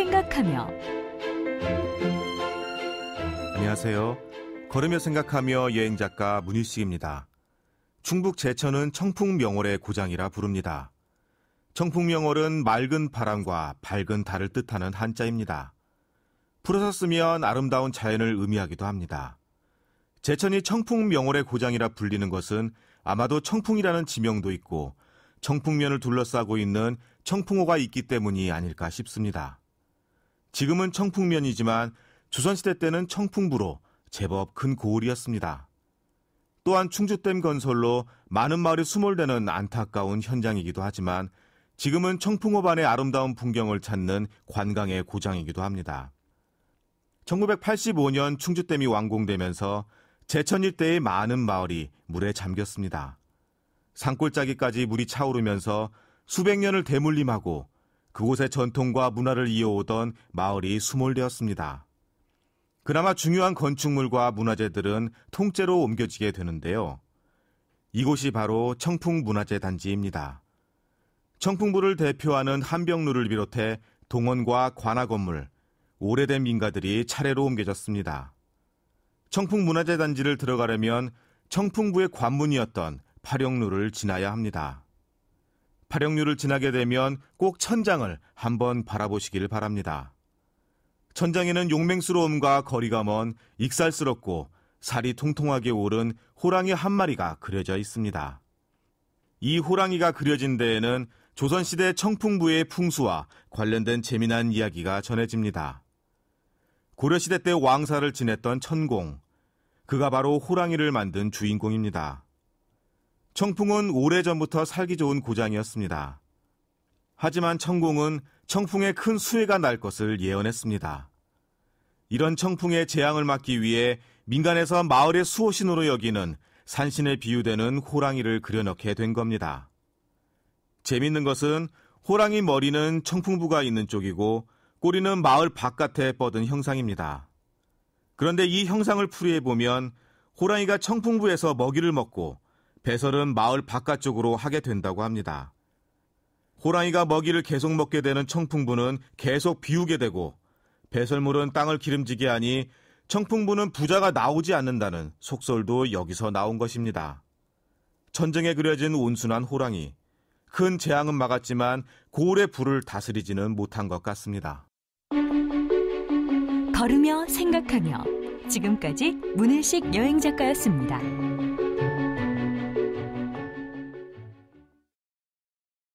생각하며 안녕하세요. 걸으며 생각하며 여행 작가 문희식입니다 충북 제천은 청풍명월의 고장이라 부릅니다. 청풍명월은 맑은 바람과 밝은 달을 뜻하는 한자입니다. 풀어서 쓰면 아름다운 자연을 의미하기도 합니다. 제천이 청풍명월의 고장이라 불리는 것은 아마도 청풍이라는 지명도 있고 청풍면을 둘러싸고 있는 청풍호가 있기 때문이 아닐까 싶습니다. 지금은 청풍면이지만 조선시대 때는 청풍부로 제법 큰 고을이었습니다. 또한 충주댐 건설로 많은 마을이 수몰되는 안타까운 현장이기도 하지만 지금은 청풍호반의 아름다운 풍경을 찾는 관광의 고장이기도 합니다. 1985년 충주댐이 완공되면서 제천 일대의 많은 마을이 물에 잠겼습니다. 산골짜기까지 물이 차오르면서 수백 년을 대물림하고 그곳의 전통과 문화를 이어오던 마을이 수몰되었습니다. 그나마 중요한 건축물과 문화재들은 통째로 옮겨지게 되는데요. 이곳이 바로 청풍문화재 단지입니다. 청풍부를 대표하는 한병루를 비롯해 동원과 관아 건물, 오래된 민가들이 차례로 옮겨졌습니다. 청풍문화재 단지를 들어가려면 청풍부의 관문이었던 파령루를 지나야 합니다. 발형률을 지나게 되면 꼭 천장을 한번 바라보시길 바랍니다. 천장에는 용맹스러움과 거리가 먼 익살스럽고 살이 통통하게 오른 호랑이 한 마리가 그려져 있습니다. 이 호랑이가 그려진 데에는 조선시대 청풍부의 풍수와 관련된 재미난 이야기가 전해집니다. 고려시대 때 왕사를 지냈던 천공. 그가 바로 호랑이를 만든 주인공입니다. 청풍은 오래전부터 살기 좋은 고장이었습니다. 하지만 청공은 청풍에 큰 수해가 날 것을 예언했습니다. 이런 청풍의 재앙을 막기 위해 민간에서 마을의 수호신으로 여기는 산신에 비유되는 호랑이를 그려넣게 된 겁니다. 재밌는 것은 호랑이 머리는 청풍부가 있는 쪽이고 꼬리는 마을 바깥에 뻗은 형상입니다. 그런데 이 형상을 풀이해 보면 호랑이가 청풍부에서 먹이를 먹고 배설은 마을 바깥쪽으로 하게 된다고 합니다. 호랑이가 먹이를 계속 먹게 되는 청풍부는 계속 비우게 되고 배설물은 땅을 기름지게 하니 청풍부는 부자가 나오지 않는다는 속설도 여기서 나온 것입니다. 천정에 그려진 온순한 호랑이. 큰 재앙은 막았지만 고을의 불을 다스리지는 못한 것 같습니다. 걸으며 생각하며 지금까지 문일식 여행작가였습니다.